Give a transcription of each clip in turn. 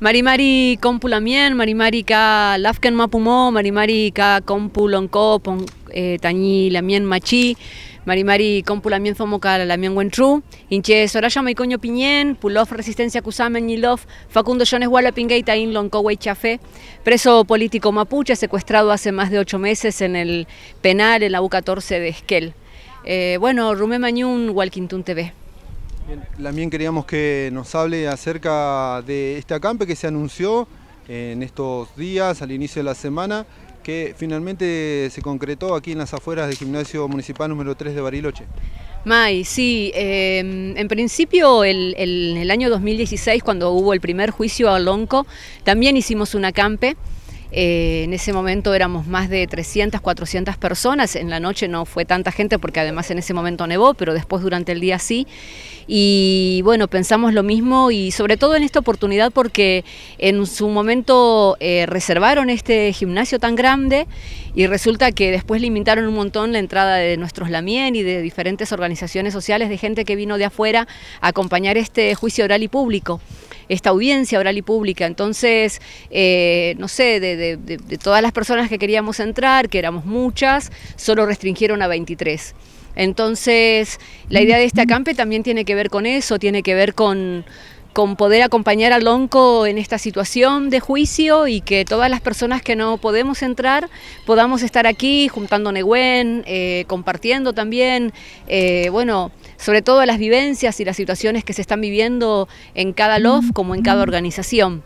Marimari compulamien, marimari ka lafken mapumo, marimari ka compulonko, pon, eh, tañi lamien machi, marimari kompulamien zomoka lamien wentru, inche soraya maicoño piñen, pulof resistencia y lof, Facundo Jones Wala Tain in lonco chafe, preso político mapuche secuestrado hace más de ocho meses en el penal en la U14 de Esquel. Eh, bueno, Rumé Mañún, Walkintun TV también queríamos que nos hable acerca de este acampe que se anunció eh, en estos días, al inicio de la semana, que finalmente se concretó aquí en las afueras del Gimnasio Municipal número 3 de Bariloche. May, sí, em, en principio en el, el año 2016 cuando hubo el primer juicio a Lonco, también hicimos un acampe, eh, en ese momento éramos más de 300, 400 personas. En la noche no fue tanta gente porque además en ese momento nevó, pero después durante el día sí. Y bueno, pensamos lo mismo y sobre todo en esta oportunidad porque en su momento eh, reservaron este gimnasio tan grande y resulta que después limitaron un montón la entrada de nuestros Lamien y de diferentes organizaciones sociales de gente que vino de afuera a acompañar este juicio oral y público esta audiencia oral y pública. Entonces, eh, no sé, de, todas las personas que queríamos entrar, que éramos muchas, solo restringieron a 23. Entonces, la idea de este acampe también tiene que ver con eso, tiene que ver con, con poder acompañar a ONCO en esta situación de juicio y que todas las personas que no podemos entrar podamos estar aquí juntando Nehuen, eh, compartiendo también, eh, bueno, sobre todo las vivencias y las situaciones que se están viviendo en cada LOF mm. como en cada organización.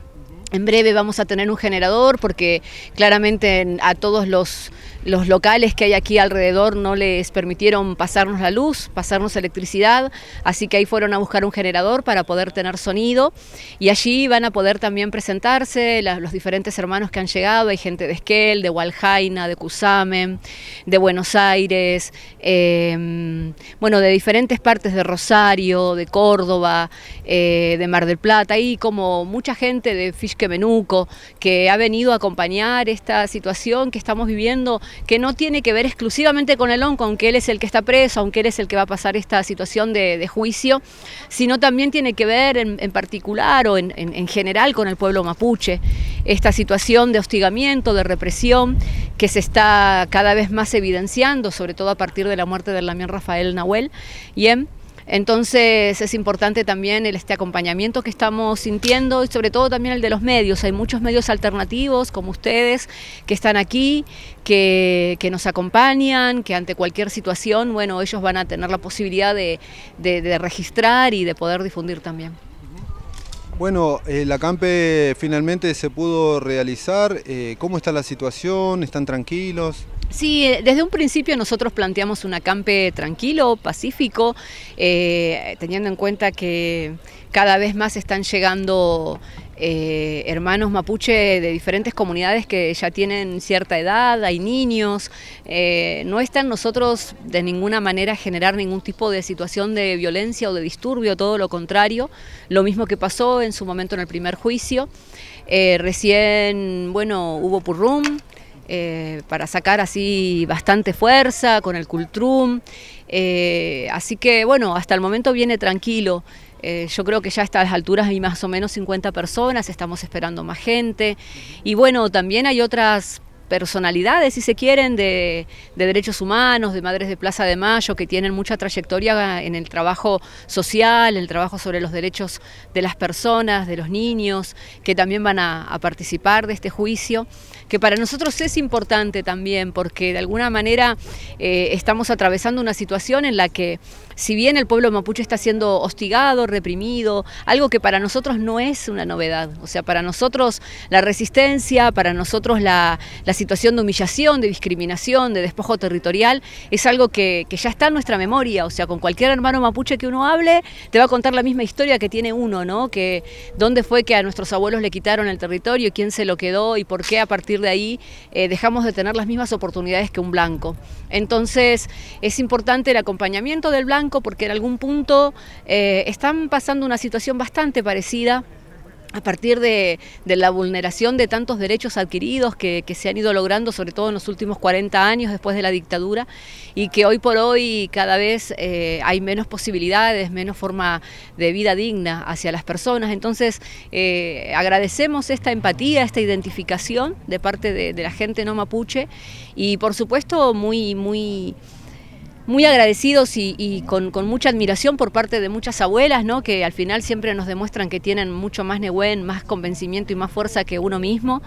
En breve vamos a tener un generador porque claramente a todos los, locales que hay aquí alrededor no les permitieron pasarnos la luz, pasarnos electricidad, así que ahí fueron a buscar un generador para poder tener sonido y allí van a poder también presentarse los diferentes hermanos que han llegado, hay gente de Esquel, de Walhaina, de Cusamen, de Buenos Aires, em, bueno, de diferentes partes de Rosario, de Córdoba, eh, de Mar del Plata y como mucha gente de Fishkill Menuco, que ha venido a acompañar esta situación que estamos viviendo, que no tiene que ver exclusivamente con el ONCO, aunque él es el que está preso, aunque él es el que va a pasar esta situación de, juicio, sino también tiene que ver en, particular o en, general con el pueblo mapuche. Esta situación de hostigamiento, de represión, que se está cada vez más evidenciando, sobre todo a partir de la muerte de Lamián Rafael Nahuel, y en entonces es importante también este acompañamiento que estamos sintiendo y sobre todo también el de los medios. Hay muchos medios alternativos como ustedes que están aquí, que, nos acompañan, que ante cualquier situación, bueno, ellos van a tener la posibilidad de, registrar y de poder difundir también. Bueno, eh, la CAMPE finalmente se pudo realizar. Eh, ¿Cómo está la situación? ¿Están tranquilos? Sí, desde un principio nosotros planteamos un acampe tranquilo, pacífico, eh, teniendo en cuenta que cada vez más están llegando eh, hermanos mapuche de diferentes comunidades que ya tienen cierta edad, hay niños, eh, no están nosotros de ninguna manera generar ningún tipo de situación de violencia o de disturbio, todo lo contrario, lo mismo que pasó en su momento en el primer juicio. recién, bueno, hubo purrum, eh, para sacar así bastante fuerza con el cultrum. Eh, así que bueno, hasta el momento viene tranquilo. Eh, yo creo que ya a las alturas hay más o menos 50 personas, estamos esperando más gente. Y bueno, también hay otras personalidades, si se quieren, de, derechos humanos, de Madres de Plaza de Mayo, que tienen mucha trayectoria en el trabajo social, en el trabajo sobre los derechos de las personas, de los niños, que también van a, participar de este juicio, que para nosotros es importante también, porque de alguna manera eh, estamos atravesando una situación en la que si bien el pueblo mapuche está siendo hostigado, reprimido, algo que para nosotros no es una novedad. O sea, para nosotros la resistencia, para nosotros la, situación de humillación, de discriminación, de despojo territorial, es algo que, ya está en nuestra memoria. O sea, con cualquier hermano mapuche que uno hable, te va a contar la misma historia que tiene uno, ¿no? Que dónde fue que a nuestros abuelos le quitaron el territorio, quién se lo quedó y por qué a partir de ahí eh, dejamos de tener las mismas oportunidades que un blanco. Entonces, es importante el acompañamiento del blanco porque en algún punto eh, están pasando una situación bastante parecida a partir de, la vulneración de tantos derechos adquiridos que, se han ido logrando, sobre todo en los últimos 40 años después de la dictadura, y que hoy por hoy cada vez eh, hay menos posibilidades, menos forma de vida digna hacia las personas. Entonces, eh, agradecemos esta empatía, esta identificación de parte de, de la gente no mapuche, y por supuesto muy, muy muy agradecidos y, con, mucha admiración por parte de muchas abuelas, ¿no? que al final siempre nos demuestran que tienen mucho más Nehuen, más convencimiento y más fuerza que uno mismo.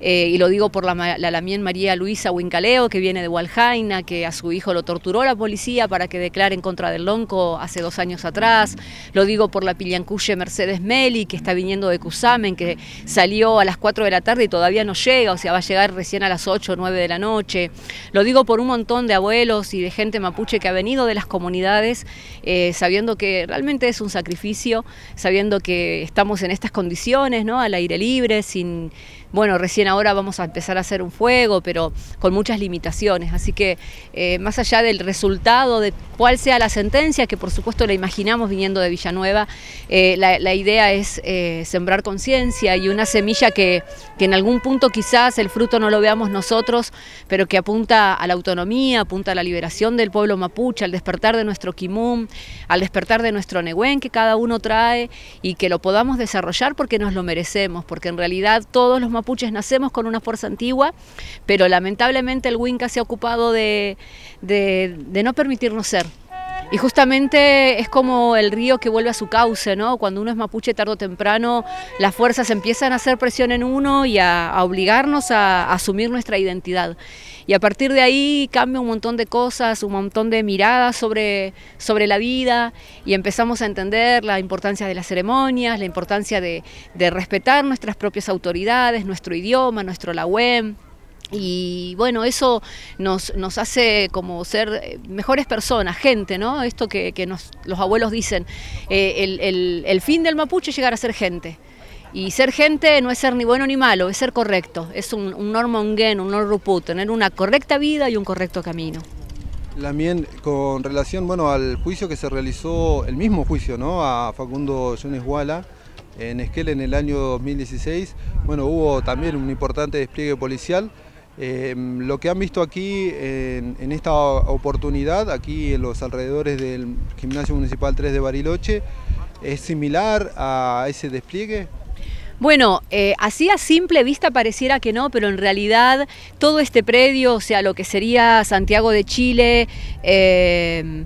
Eh, y lo digo por la, la lamien María Luisa Huincaleo, que viene de Hualjaina, que a su hijo lo torturó la policía para que declare en contra del Lonco hace dos años atrás, lo digo por la pillancuche Mercedes Meli, que está viniendo de Cusamen, que salió a las 4 de la tarde y todavía no llega, o sea, va a llegar recién a las 8 o 9 de la noche, lo digo por un montón de abuelos y de gente mapuche que ha venido de las comunidades, eh, sabiendo que realmente es un sacrificio, sabiendo que estamos en estas condiciones, ¿no? al aire libre, sin, bueno, recién ahora vamos a empezar a hacer un fuego, pero con muchas limitaciones. Así que eh, más allá del resultado de cuál sea la sentencia, que por supuesto la imaginamos viniendo de Villanueva, eh, la, idea es eh, sembrar conciencia y una semilla que, que en algún punto quizás el fruto no lo veamos nosotros, pero que apunta a la autonomía, apunta a la liberación del pueblo mapuche, al despertar de nuestro quimum, al despertar de nuestro negüen que cada uno trae y que lo podamos desarrollar porque nos lo merecemos, porque en realidad todos los mapuches nacemos con una fuerza antigua, pero lamentablemente el Winca se ha ocupado de no permitirnos ser. Y justamente es como el río que vuelve a su cauce, ¿no? Cuando uno es mapuche tarde o temprano, las fuerzas empiezan a hacer presión en uno y a, obligarnos a, asumir nuestra identidad. Y a partir de ahí cambia un montón de cosas, un montón de miradas sobre, sobre la vida y empezamos a entender la importancia de las ceremonias, la importancia de, respetar nuestras propias autoridades, nuestro idioma, nuestro UEM. Y bueno, eso nos, hace como ser eh, mejores personas, gente, ¿no? Esto que, los abuelos dicen, eh, el, fin del mapuche es llegar a ser gente. Y ser gente no es ser ni bueno ni malo, es ser correcto. Es un, un normonguén, un norrupú, tener una correcta vida y un correcto camino. También con relación bueno, al juicio que se realizó, el mismo juicio, ¿no? A Facundo Jones Wala en Esquel en el año 2016, bueno, hubo también un importante despliegue policial Em, lo que han visto aquí en, esta oportunidad, aquí en los alrededores del Gimnasio Municipal 3 de Bariloche, ¿es similar a ese despliegue? Bueno, eh, así a simple vista pareciera que no, pero en realidad todo este predio, o sea, lo que sería Santiago de Chile, eh,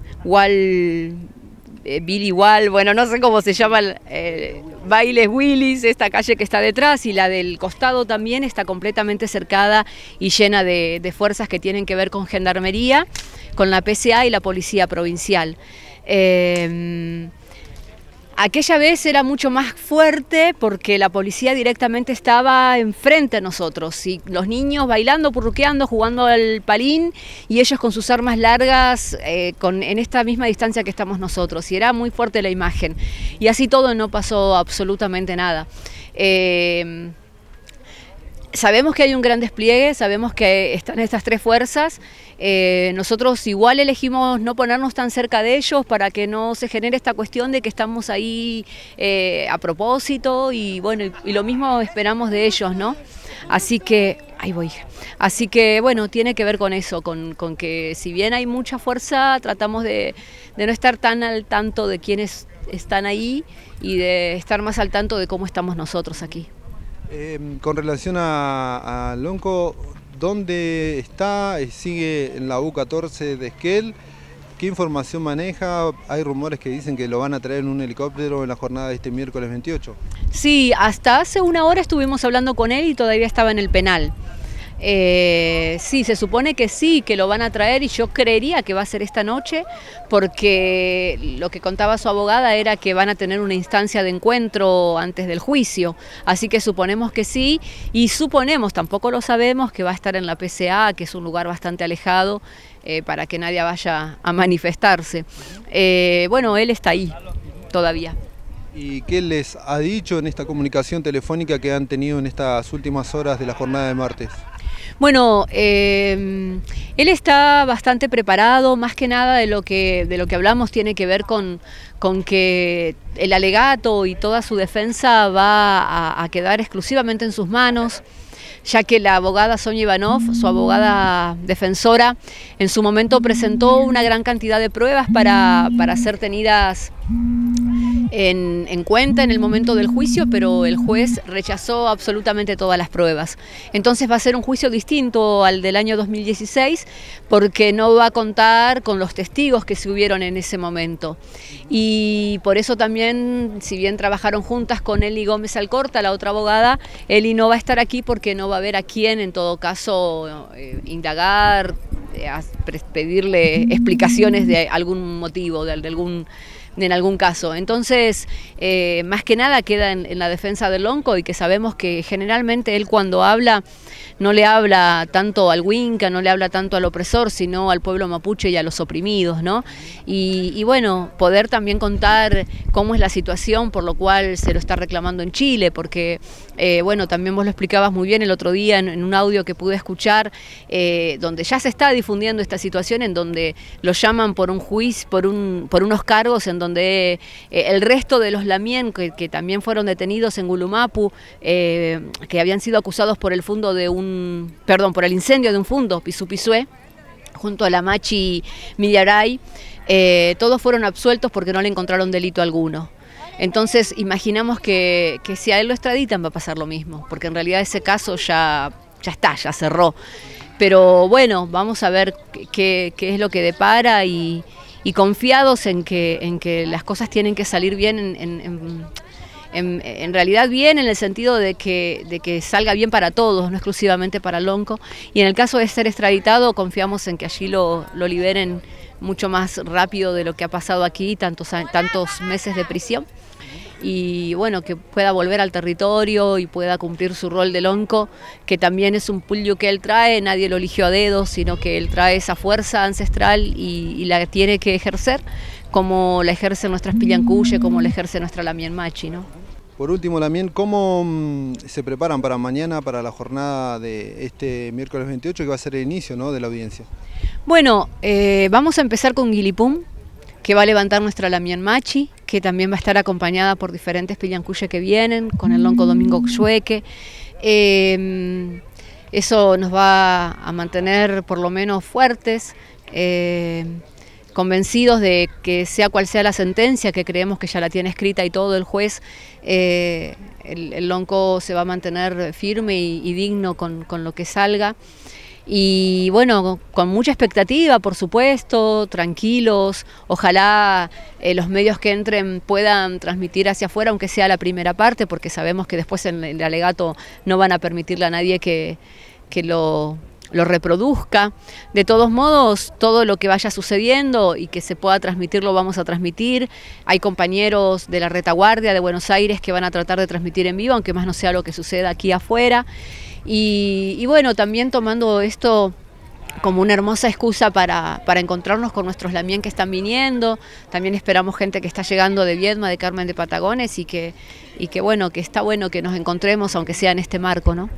eh, Billy Wall, bueno, no sé cómo se llama, el eh, Bailes Willis, esta calle que está detrás y la del costado también está completamente cercada y llena de, fuerzas que tienen que ver con gendarmería, con la PCA y la policía provincial. Eh, Aquella vez era mucho más fuerte porque la policía directamente estaba enfrente a nosotros y los niños bailando, purruqueando, jugando al palín y ellos con sus armas largas eh, en esta misma distancia que estamos nosotros y era muy fuerte la imagen. Y así todo no pasó absolutamente nada. Eh, Sabemos que hay un gran despliegue, sabemos que están estas tres fuerzas. Eh, nosotros igual elegimos no ponernos tan cerca de ellos para que no se genere esta cuestión de que estamos ahí eh, a propósito y bueno, y, lo mismo esperamos de ellos, ¿no? Así que, ahí voy. Así que bueno, tiene que ver con eso, con, que si bien hay mucha fuerza, tratamos de, no estar tan al tanto de quienes están ahí y de estar más al tanto de cómo estamos nosotros aquí. Em, con relación a, a, Lonco, ¿dónde está? Eh, ¿Sigue en la U14 de Esquel? ¿Qué información maneja? Hay rumores que dicen que lo van a traer en un helicóptero en la jornada de este miércoles 28. Sí, hasta hace una hora estuvimos hablando con él y todavía estaba en el penal. Eh, sí, se supone que sí, que lo van a traer y yo creería que va a ser esta noche porque lo que contaba su abogada era que van a tener una instancia de encuentro antes del juicio, así que suponemos que sí y suponemos, tampoco lo sabemos, que va a estar en la PCA, que es un lugar bastante alejado eh, para que nadie vaya a manifestarse. Eh, bueno, él está ahí todavía. ¿Y qué les ha dicho en esta comunicación telefónica que han tenido en estas últimas horas de la jornada de martes? Bueno, em, él está bastante preparado, más que nada de lo que, de lo que hablamos tiene que ver con, que el alegato y toda su defensa va a, quedar exclusivamente en sus manos ya que la abogada Sonia Ivanov, su abogada defensora, en su momento presentó una gran cantidad de pruebas para, para ser tenidas en, cuenta en el momento del juicio, pero el juez rechazó absolutamente todas las pruebas. Entonces va a ser un juicio distinto al del año 2016 porque no va a contar con los testigos que se hubieron en ese momento. Y por eso también, si bien trabajaron juntas con Eli Gómez Alcorta, la otra abogada, Eli no va a estar aquí porque no va a haber a quién en todo caso eh, indagar, eh, pedirle explicaciones de algún motivo, de algún en algún caso. Entonces, eh, más que nada queda en, la defensa del Lonco y que sabemos que generalmente él cuando habla no le habla tanto al Winca, no le habla tanto al opresor, sino al pueblo mapuche y a los oprimidos, ¿no? Y, bueno, poder también contar cómo es la situación, por lo cual se lo está reclamando en Chile, porque, eh, bueno, también vos lo explicabas muy bien el otro día en, un audio que pude escuchar, eh, donde ya se está difundiendo esta situación, en donde lo llaman por un juicio, por, un, por unos cargos en donde eh, el resto de los Lamien, que, también fueron detenidos en Gulumapu, eh, que habían sido acusados por el fundo de un, perdón, por el incendio de un fundo, Pisupisué, junto a la Machi Millaray, eh, todos fueron absueltos porque no le encontraron delito alguno. Entonces imaginamos que, si a él lo extraditan va a pasar lo mismo, porque en realidad ese caso ya, ya está, ya cerró. Pero bueno, vamos a ver qué, qué es lo que depara y, y confiados en que, en que las cosas tienen que salir bien en, en, realidad bien en el sentido de que, de que salga bien para todos, no exclusivamente para Lonco. Y en el caso de ser extraditado, confiamos en que allí lo, lo liberen mucho más rápido de lo que ha pasado aquí, tantos, tantos meses de prisión y bueno, que pueda volver al territorio y pueda cumplir su rol de lonco, que también es un pullo que él trae, nadie lo eligió a dedos, sino que él trae esa fuerza ancestral y, la tiene que ejercer como la ejerce nuestra pillancuye como la ejerce nuestra lamien machi, ¿no? Por último, Lamien, ¿cómo mm, se preparan para mañana, para la jornada de este miércoles 28, que va a ser el inicio ¿no? de la audiencia? Bueno, eh, vamos a empezar con Guilipum, que va a levantar nuestra Lamien Machi que también va a estar acompañada por diferentes pillancuye que vienen, con el lonco Domingo Xueque. Mm. Em, eso nos va a mantener por lo menos fuertes, em, convencidos de que sea cual sea la sentencia, que creemos que ya la tiene escrita y todo el juez, eh, el, lonco se va a mantener firme y, digno con, con lo que salga. Y bueno, con mucha expectativa, por supuesto, tranquilos, ojalá eh, los medios que entren puedan transmitir hacia afuera, aunque sea la primera parte, porque sabemos que después en el alegato no van a permitirle a nadie que, lo lo reproduzca. De todos modos, todo lo que vaya sucediendo y que se pueda transmitir lo vamos a transmitir. Hay compañeros de la retaguardia de Buenos Aires que van a tratar de transmitir en vivo, aunque más no sea lo que suceda aquí afuera. Y, bueno, también tomando esto como una hermosa excusa para, para, encontrarnos con nuestros Lamien que están viniendo. También esperamos gente que está llegando de Viedma, de Carmen de Patagones y que, y que bueno, que está bueno que nos encontremos, aunque sea en este marco, ¿no?